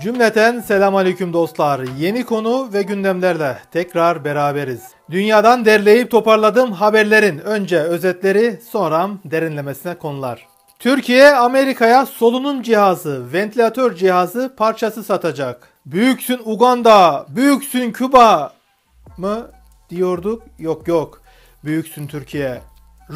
Cümleten selam aleyküm dostlar. Yeni konu ve gündemlerle tekrar beraberiz. Dünyadan derleyip toparladığım haberlerin önce özetleri sonra derinlemesine konular. Türkiye Amerika'ya solunum cihazı, ventilatör cihazı parçası satacak. Büyüksün Uganda, büyüksün Küba mı diyorduk? Yok yok. Büyüksün Türkiye.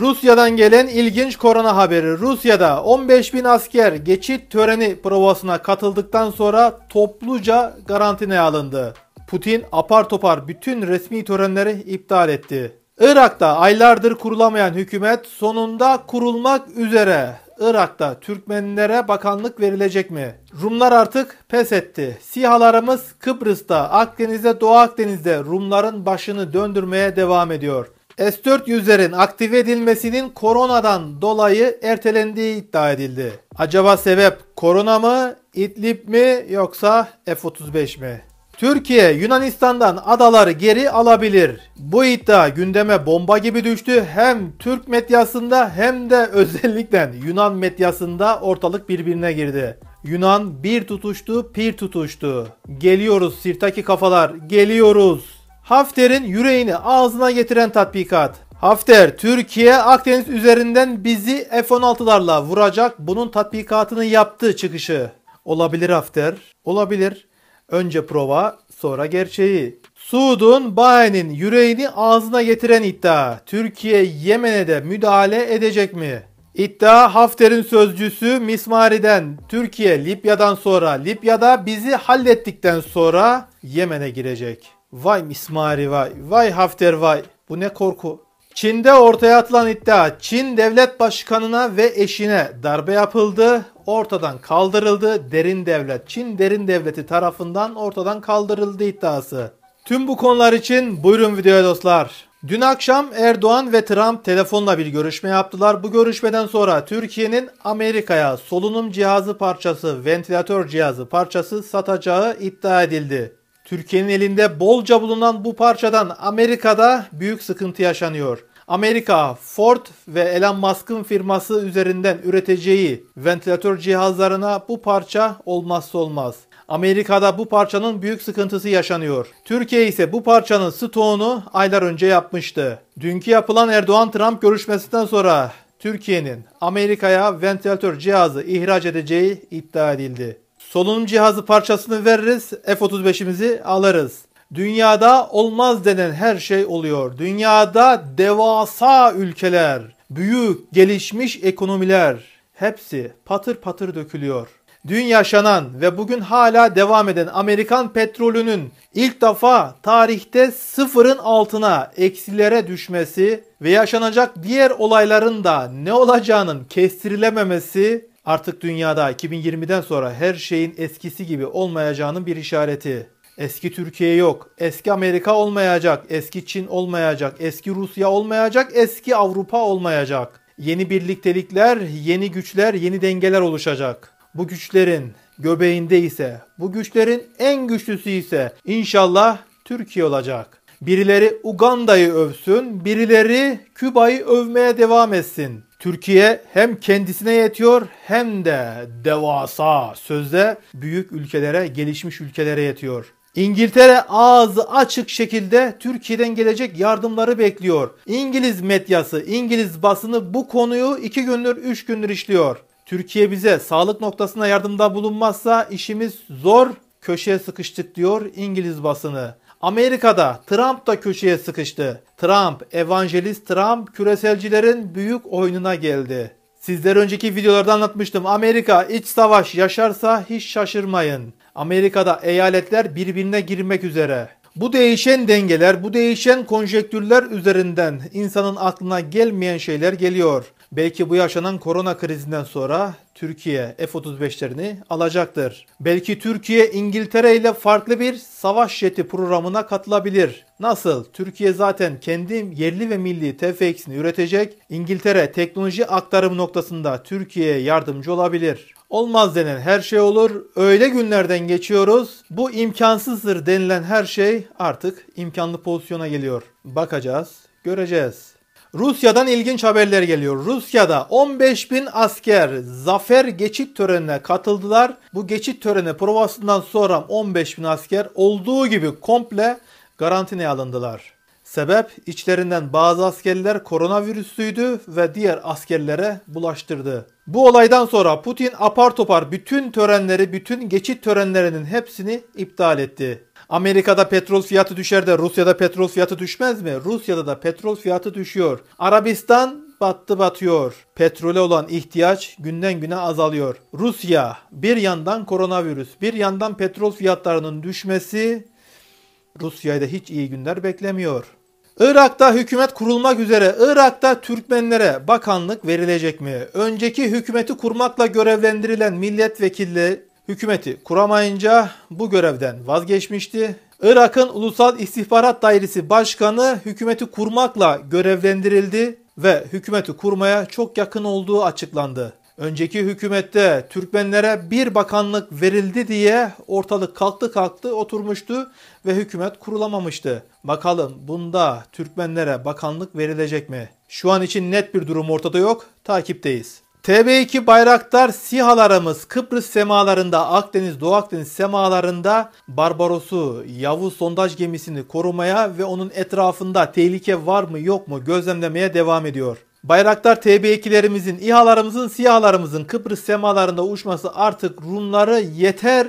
Rusya'dan gelen ilginç korona haberi. Rusya'da 15 bin asker geçit töreni provasına katıldıktan sonra topluca karantinaya alındı. Putin apar topar bütün resmi törenleri iptal etti. Irak'ta aylardır kurulamayan hükümet sonunda kurulmak üzere. Irak'ta Türkmenlere bakanlık verilecek mi? Rumlar artık pes etti. Sihalarımız Kıbrıs'ta, Akdeniz'de, Doğu Akdeniz'de Rumların başını döndürmeye devam ediyor. S-400'lerin aktive edilmesinin koronadan dolayı ertelendiği iddia edildi. Acaba sebep korona mı, İdlib mi yoksa F-35 mi? Türkiye Yunanistan'dan adaları geri alabilir. Bu iddia gündeme bomba gibi düştü. Hem Türk medyasında hem de özellikle Yunan medyasında ortalık birbirine girdi. Yunan bir tutuştu, pir tutuştu. Geliyoruz sirtaki kafalar, geliyoruz. Hafter'in yüreğini ağzına getiren tatbikat. Hafter, Türkiye Akdeniz üzerinden bizi F-16'larla vuracak bunun tatbikatını yaptı çıkışı. Olabilir Hafter, olabilir. Önce prova, sonra gerçeği. Suud'un Bahen'in yüreğini ağzına getiren iddia. Türkiye Yemen'e de müdahale edecek mi? İddia Hafter'in sözcüsü Mismari'den Türkiye Libya'dan sonra Libya'da bizi hallettikten sonra Yemen'e girecek. Vay mismari vay, vay Hafter vay. Bu ne korku. Çin'de ortaya atılan iddia Çin devlet başkanına ve eşine darbe yapıldı, ortadan kaldırıldı. Derin devlet, Çin derin devleti tarafından ortadan kaldırıldı iddiası. Tüm bu konular için buyurun videoya dostlar. Dün akşam Erdoğan ve Trump telefonla bir görüşme yaptılar. Bu görüşmeden sonra Türkiye'nin Amerika'ya solunum cihazı parçası, ventilatör cihazı parçası satacağı iddia edildi. Türkiye'nin elinde bolca bulunan bu parçadan Amerika'da büyük sıkıntı yaşanıyor. Amerika, Ford ve Elon Musk'ın firması üzerinden üreteceği ventilatör cihazlarına bu parça olmazsa olmaz. Amerika'da bu parçanın büyük sıkıntısı yaşanıyor. Türkiye ise bu parçanın stoğunu aylar önce yapmıştı. Dünkü yapılan Erdoğan-Trump görüşmesinden sonra Türkiye'nin Amerika'ya ventilatör cihazı ihraç edeceği iddia edildi. Solunum cihazı parçasını veririz, F-35'imizi alırız. Dünyada olmaz denen her şey oluyor. Dünyada devasa ülkeler, büyük, gelişmiş ekonomiler hepsi patır patır dökülüyor. Dün yaşanan ve bugün hala devam eden Amerikan petrolünün ilk defa tarihte sıfırın altına eksilere düşmesi ve yaşanacak diğer olayların da ne olacağının kestirilememesi artık dünyada 2020'den sonra her şeyin eskisi gibi olmayacağının bir işareti. Eski Türkiye yok, eski Amerika olmayacak, eski Çin olmayacak, eski Rusya olmayacak, eski Avrupa olmayacak. Yeni birliktelikler, yeni güçler, yeni dengeler oluşacak. Bu güçlerin göbeğinde ise, bu güçlerin en güçlüsü ise inşallah Türkiye olacak. Birileri Uganda'yı övsün, birileri Küba'yı övmeye devam etsin. Türkiye hem kendisine yetiyor hem de devasa sözde büyük ülkelere, gelişmiş ülkelere yetiyor. İngiltere ağzı açık şekilde Türkiye'den gelecek yardımları bekliyor. İngiliz medyası, İngiliz basını bu konuyu 2 gündür 3 gündür işliyor. Türkiye bize sağlık noktasında yardımda bulunmazsa işimiz zor, köşeye sıkıştık diyor İngiliz basını. Amerika'da Trump da köşeye sıkıştı. Trump, evangelist Trump küreselcilerin büyük oyununa geldi. Sizler önceki videolarda anlatmıştım. Amerika iç savaş yaşarsa hiç şaşırmayın. Amerika'da eyaletler birbirine girmek üzere. Bu değişen dengeler, bu değişen konjektürler üzerinden insanın aklına gelmeyen şeyler geliyor. Belki bu yaşanan korona krizinden sonra Türkiye F-35'lerini alacaktır. Belki Türkiye İngiltere ile farklı bir savaş jeti programına katılabilir. Nasıl? Türkiye zaten kendi yerli ve milli TFX'ini üretecek. İngiltere teknoloji aktarımı noktasında Türkiye'ye yardımcı olabilir. Olmaz denen her şey olur. Öyle günlerden geçiyoruz. Bu imkansızdır denilen her şey artık imkanlı pozisyona geliyor. Bakacağız, göreceğiz. Rusya'dan ilginç haberler geliyor. Rusya'da 15 bin asker zafer geçit törenine katıldılar. Bu geçit töreni provasından sonra 15 bin asker olduğu gibi komple garantineye alındılar. Sebep içlerinden bazı askerler koronavirüslüydü ve diğer askerlere bulaştırdı. Bu olaydan sonra Putin apar topar bütün törenleri, bütün geçit törenlerinin hepsini iptal etti. Amerika'da petrol fiyatı düşer de Rusya'da petrol fiyatı düşmez mi? Rusya'da da petrol fiyatı düşüyor. Arabistan battı batıyor. Petrole olan ihtiyaç günden güne azalıyor. Rusya bir yandan koronavirüs, bir yandan petrol fiyatlarının düşmesi Rusya'yı da hiç iyi günler beklemiyor. Irak'ta hükümet kurulmak üzere Irak'ta Türkmenlere bakanlık verilecek mi? Önceki hükümeti kurmakla görevlendirilen milletvekili hükümeti kuramayınca bu görevden vazgeçmişti. Irak'ın Ulusal İstihbarat Dairesi Başkanı hükümeti kurmakla görevlendirildi ve hükümeti kurmaya çok yakın olduğu açıklandı. Önceki hükümette Türkmenlere bir bakanlık verildi diye ortalık kalktı kalktı oturmuştu ve hükümet kurulamamıştı. Bakalım bunda Türkmenlere bakanlık verilecek mi? Şu an için net bir durum ortada yok. Takipteyiz. TB2 Bayraktar sihalarımız Kıbrıs semalarında Akdeniz Doğu Akdeniz semalarında Barbaros'u Yavuz sondaj gemisini korumaya ve onun etrafında tehlike var mı yok mu gözlemlemeye devam ediyor. Bayraktar TB2'lerimizin, İHA'larımızın, SİHA'larımızın Kıbrıs semalarında uçması artık Rumları yeter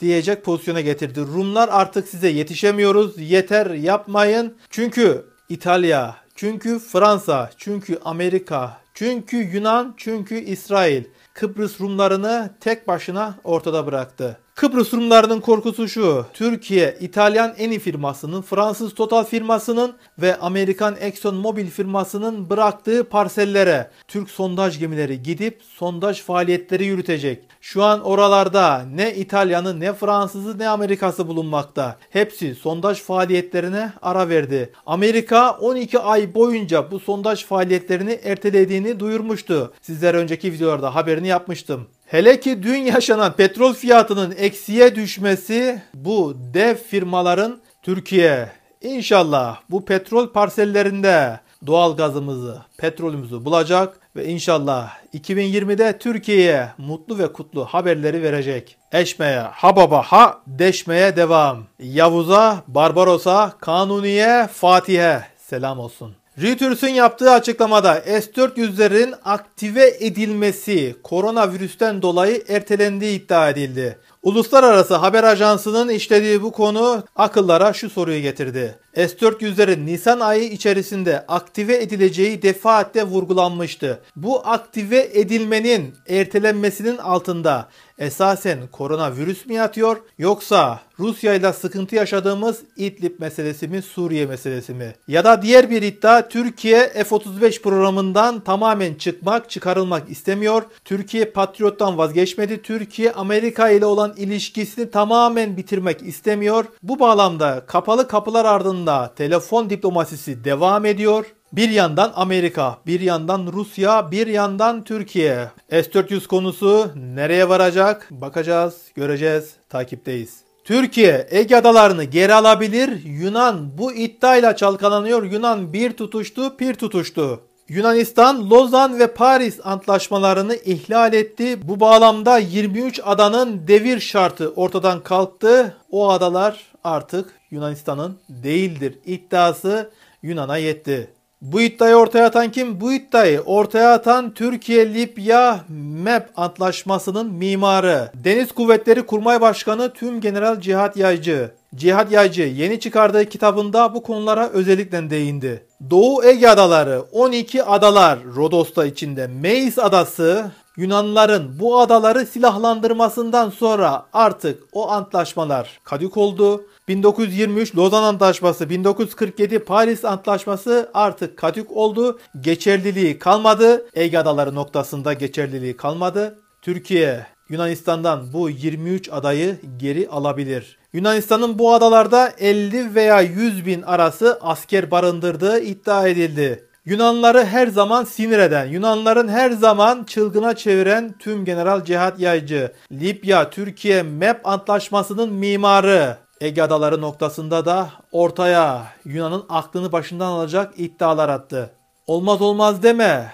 diyecek pozisyona getirdi. Rumlar artık size yetişemiyoruz. Yeter yapmayın. Çünkü İtalya, çünkü Fransa, çünkü Amerika, çünkü Yunan, çünkü İsrail Kıbrıs Rumlarını tek başına ortada bıraktı. Kıbrıs Rumlarının korkusu şu. Türkiye, İtalyan Eni firmasının, Fransız Total firmasının ve Amerikan Exxon Mobil firmasının bıraktığı parsellere Türk sondaj gemileri gidip sondaj faaliyetleri yürütecek. Şu an oralarda ne İtalyan'ı ne Fransız'ı ne Amerika'sı bulunmakta. Hepsi sondaj faaliyetlerine ara verdi. Amerika 12 ay boyunca bu sondaj faaliyetlerini ertelediğini duyurmuştu. Sizler önceki videolarda haberini yapmıştım. Hele ki dün yaşanan petrol fiyatının eksiye düşmesi bu dev firmaların Türkiye inşallah bu petrol parsellerinde doğal gazımızı, petrolümüzü bulacak ve inşallah 2020'de Türkiye'ye mutlu ve kutlu haberleri verecek. Eşmeye, hababa ha, deşmeye devam. Yavuz'a, Barbaros'a, Kanuni'ye, Fatih'e selam olsun. Reuters'ın yaptığı açıklamada S-400'lerin aktive edilmesi koronavirüsten dolayı ertelendiği iddia edildi. Uluslararası Haber Ajansı'nın işlediği bu konu akıllara şu soruyu getirdi. S-400'lerin Nisan ayı içerisinde aktive edileceği defaatle vurgulanmıştı. Bu aktive edilmenin ertelenmesinin altında esasen koronavirüs mi yatıyor yoksa Rusya ile sıkıntı yaşadığımız İdlib meselesi mi Suriye meselesi mi? Ya da diğer bir iddia Türkiye F-35 programından tamamen çıkmak çıkarılmak istemiyor. Türkiye Patriot'tan vazgeçmedi. Türkiye Amerika ile olan olan ilişkisini tamamen bitirmek istemiyor. Bu bağlamda kapalı kapılar ardında telefon diplomasisi devam ediyor. Bir yandan Amerika, bir yandan Rusya, bir yandan Türkiye. S-400 konusu nereye varacak? Bakacağız, göreceğiz, takipteyiz. Türkiye Ege adalarını geri alabilir. Yunan bu iddiayla çalkalanıyor. Yunan bir tutuştu, bir tutuştu. Yunanistan, Lozan ve Paris antlaşmalarını ihlal etti. Bu bağlamda 23 adanın devir şartı ortadan kalktı. O adalar artık Yunanistan'ın değildir iddiası Yunan'a yetti. Bu iddiayı ortaya atan kim? Bu iddiayı ortaya atan Türkiye-Libya MEP antlaşmasının mimarı. Deniz Kuvvetleri Kurmay Başkanı Tüm General Cihat Yaycı. Cihat Yaycı yeni çıkardığı kitabında bu konulara özellikle değindi. Doğu Ege Adaları, 12 adalar Rodos'ta içinde Meis Adası, Yunanların bu adaları silahlandırmasından sonra artık o antlaşmalar kadük oldu. 1923 Lozan Antlaşması, 1947 Paris Antlaşması artık kadük oldu. Geçerliliği kalmadı. Ege Adaları noktasında geçerliliği kalmadı. Türkiye Yunanistan'dan bu 23 adayı geri alabilir. Yunanistan'ın bu adalarda 50 veya 100 bin arası asker barındırdığı iddia edildi. Yunanları her zaman sinir eden, Yunanların her zaman çılgına çeviren tüm General Cihat Yaycı, Libya, Türkiye MEP antlaşmasının mimarı, Ege Adaları noktasında da ortaya Yunan'ın aklını başından alacak iddialar attı. Olmaz olmaz deme.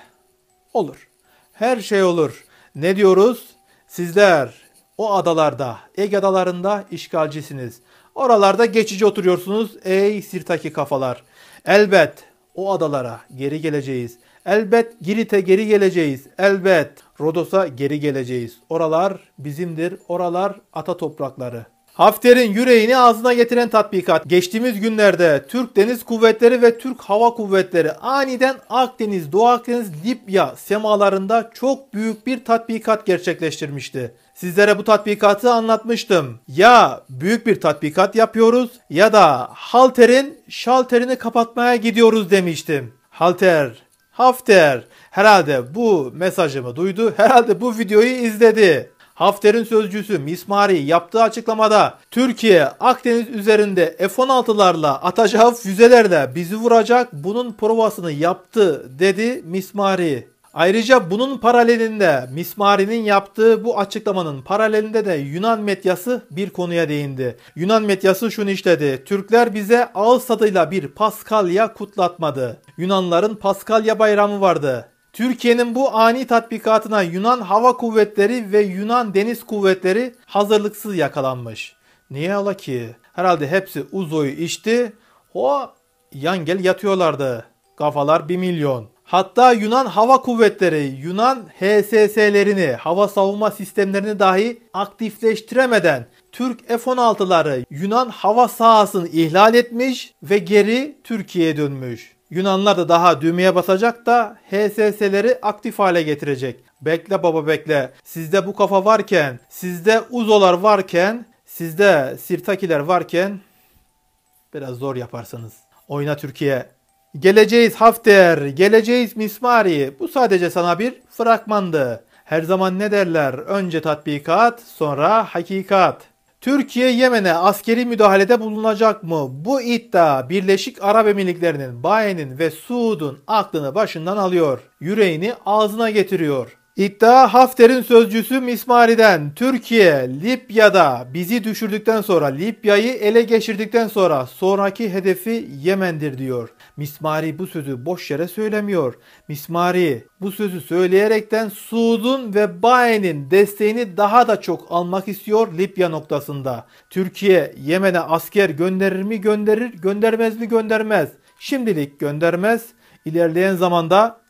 Olur. Her şey olur. Ne diyoruz? Sizler o adalarda, Ege adalarında işgalcisiniz. Oralarda geçici oturuyorsunuz ey sirtaki kafalar. Elbet o adalara geri geleceğiz. Elbet Girit'e geri geleceğiz. Elbet Rodos'a geri geleceğiz. Oralar bizimdir. Oralar ata toprakları.'' Hafter'in yüreğini ağzına getiren tatbikat. Geçtiğimiz günlerde Türk Deniz Kuvvetleri ve Türk Hava Kuvvetleri aniden Akdeniz, Doğu Akdeniz, Libya semalarında çok büyük bir tatbikat gerçekleştirmişti. Sizlere bu tatbikatı anlatmıştım. Ya büyük bir tatbikat yapıyoruz ya da halterin şalterini kapatmaya gidiyoruz demiştim. Halter, Hafter herhalde bu mesajımı duydu, herhalde bu videoyu izledi. Hafter'in sözcüsü Mismari yaptığı açıklamada Türkiye Akdeniz üzerinde F-16'larla atacağı füzelerle bizi vuracak bunun provasını yaptı dedi Mismari. Ayrıca bunun paralelinde Mismari'nin yaptığı bu açıklamanın paralelinde de Yunan medyası bir konuya değindi. Yunan medyası şunu işledi. Türkler bize ağız tadıyla bir Paskalya kutlatmadı. Yunanların Paskalya bayramı vardı. Türkiye'nin bu ani tatbikatına Yunan Hava Kuvvetleri ve Yunan Deniz Kuvvetleri hazırlıksız yakalanmış. Niye ola ki? Herhalde hepsi uzoyu içti. ho yan gel yatıyorlardı. Kafalar bir milyon. Hatta Yunan Hava Kuvvetleri Yunan HSS'lerini, hava savunma sistemlerini dahi aktifleştiremeden Türk F-16'ları Yunan hava sahasını ihlal etmiş ve geri Türkiye'ye dönmüş. Yunanlar da daha düğmeye basacak da HSS'leri aktif hale getirecek. Bekle baba bekle. Sizde bu kafa varken, sizde uzolar varken, sizde sirtakiler varken biraz zor yaparsınız. Oyna Türkiye. Geleceğiz Hafter, geleceğiz Mismari. Bu sadece sana bir fragmandı. Her zaman ne derler? Önce tatbikat, sonra hakikat. Türkiye Yemen'e askeri müdahalede bulunacak mı? Bu iddia Birleşik Arap Emirlikleri'nin, Bayen'in ve Suud'un aklını başından alıyor. Yüreğini ağzına getiriyor. İddia Hafter'in sözcüsü Mismari'den Türkiye Libya'da bizi düşürdükten sonra Libya'yı ele geçirdikten sonra sonraki hedefi Yemen'dir diyor. Mismari bu sözü boş yere söylemiyor. Mismari bu sözü söyleyerekten Suud'un ve Baye'nin desteğini daha da çok almak istiyor Libya noktasında. Türkiye Yemen'e asker gönderir mi gönderir göndermez mi göndermez. Şimdilik göndermez. İlerleyen zamanda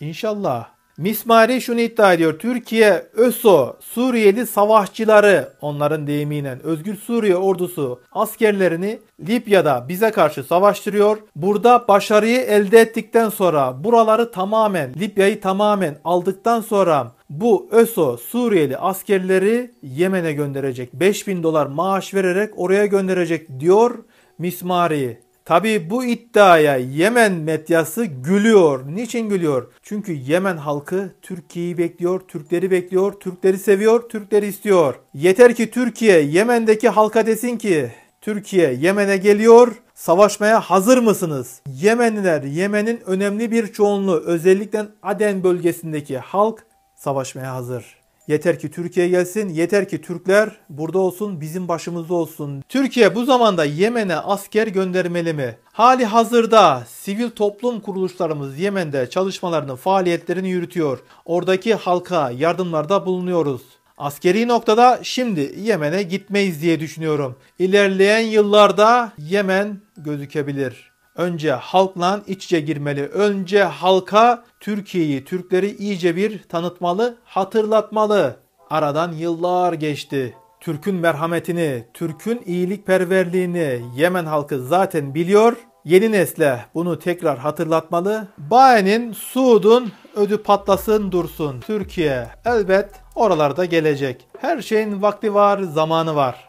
inşallah Mismari şunu iddia ediyor. Türkiye, ÖSO, Suriyeli savaşçıları onların deyimiyle Özgür Suriye ordusu askerlerini Libya'da bize karşı savaştırıyor. Burada başarıyı elde ettikten sonra buraları tamamen Libya'yı tamamen aldıktan sonra bu ÖSO Suriyeli askerleri Yemen'e gönderecek. 5000 dolar maaş vererek oraya gönderecek diyor Mismari. Tabi bu iddiaya Yemen medyası gülüyor. Niçin gülüyor? Çünkü Yemen halkı Türkiye'yi bekliyor, Türkleri bekliyor, Türkleri seviyor, Türkleri istiyor. Yeter ki Türkiye Yemen'deki halka desin ki Türkiye Yemen'e geliyor, savaşmaya hazır mısınız? Yemenliler, Yemen'in önemli bir çoğunluğu özellikle Aden bölgesindeki halk savaşmaya hazır. Yeter ki Türkiye gelsin, yeter ki Türkler burada olsun, bizim başımızda olsun. Türkiye bu zamanda Yemen'e asker göndermeli mi? Hali hazırda sivil toplum kuruluşlarımız Yemen'de çalışmalarını, faaliyetlerini yürütüyor. Oradaki halka yardımlarda bulunuyoruz. Askeri noktada şimdi Yemen'e gitmeyiz diye düşünüyorum. İlerleyen yıllarda Yemen gözükebilir. Önce halkla iç içe girmeli. Önce halka Türkiye'yi, Türkleri iyice bir tanıtmalı, hatırlatmalı. Aradan yıllar geçti. Türk'ün merhametini, Türk'ün iyilikperverliğini Yemen halkı zaten biliyor. Yeni nesle bunu tekrar hatırlatmalı. Baye'nin, Suud'un ödü patlasın dursun. Türkiye elbet oralarda gelecek. Her şeyin vakti var, zamanı var.